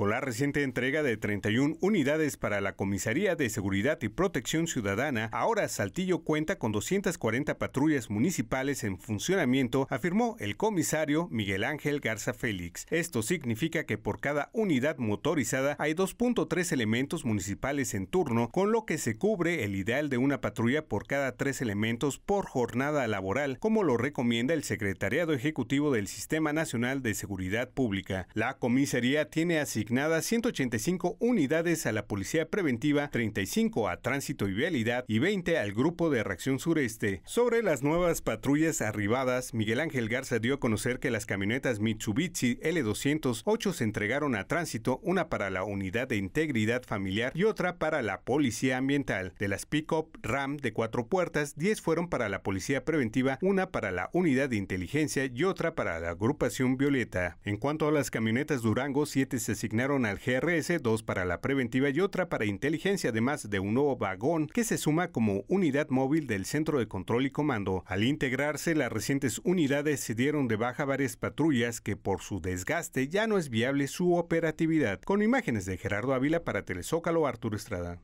con la reciente entrega de 31 unidades para la Comisaría de Seguridad y Protección Ciudadana, ahora Saltillo cuenta con 240 patrullas municipales en funcionamiento, afirmó el comisario Miguel Ángel Garza Félix. Esto significa que por cada unidad motorizada hay 2.3 elementos municipales en turno, con lo que se cubre el ideal de una patrulla por cada tres elementos por jornada laboral, como lo recomienda el Secretariado Ejecutivo del Sistema Nacional de Seguridad Pública. La comisaría tiene así 185 unidades a la Policía Preventiva, 35 a Tránsito y Vialidad y 20 al Grupo de Reacción Sureste. Sobre las nuevas patrullas arribadas, Miguel Ángel Garza dio a conocer que las camionetas Mitsubishi L200 8 se entregaron a Tránsito, una para la Unidad de Integridad Familiar y otra para la Policía Ambiental. De las pick-up RAM de cuatro puertas, 10 fueron para la Policía Preventiva, una para la Unidad de Inteligencia y otra para la Agrupación Violeta. En cuanto a las camionetas Durango, 7 se asignaron al GRS, dos para la preventiva y otra para inteligencia, además de un nuevo vagón que se suma como unidad móvil del Centro de Control y Comando. Al integrarse, las recientes unidades se dieron de baja varias patrullas que por su desgaste ya no es viable su operatividad. Con imágenes de Gerardo Ávila para Telezócalo, Arturo Estrada.